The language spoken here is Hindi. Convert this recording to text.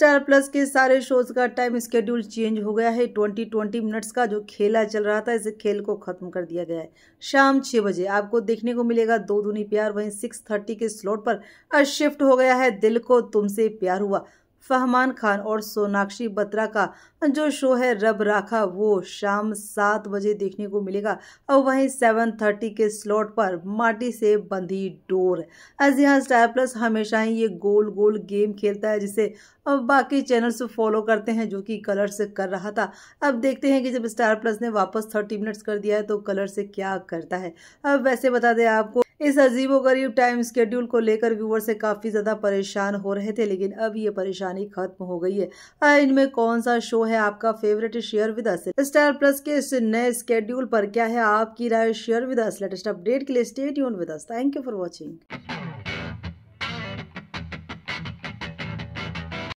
स्टार प्लस के सारे शोज का टाइम स्केड्यूल चेंज हो गया है ट्वेंटी ट्वेंटी मिनट्स का जो खेला चल रहा था इस खेल को खत्म कर दिया गया है शाम छह बजे आपको देखने को मिलेगा दो दुनी प्यार वहीं सिक्स थर्टी के स्लॉट पर शिफ्ट हो गया है दिल को तुमसे प्यार हुआ फहमान खान और सोनाक्षी बत्रा का जो शो है रब राखा वो शाम सात बजे देखने को मिलेगा और वहीं सेवन थर्टी के स्लॉट पर माटी से बंधी डोर यहाँ स्टार प्लस हमेशा ही ये गोल गोल गेम खेलता है जिसे बाकी चैनल्स फॉलो करते हैं जो कि कलर से कर रहा था अब देखते हैं कि जब स्टार प्लस ने वापस थर्टी मिनट्स कर दिया है तो कलर से क्या करता है अब वैसे बता दें आपको इस अजीबोगरीब टाइम स्केड्यूल को लेकर व्यूअर से काफ़ी ज़्यादा परेशान हो रहे थे लेकिन अब ये परेशानी खत्म हो गई है इनमें कौन सा शो है आपका favourite share with us star plus के इस नए स्केड्यूल पर क्या है आपकी राय share with us latest update के लिए स्टेट यून with us thank you for watching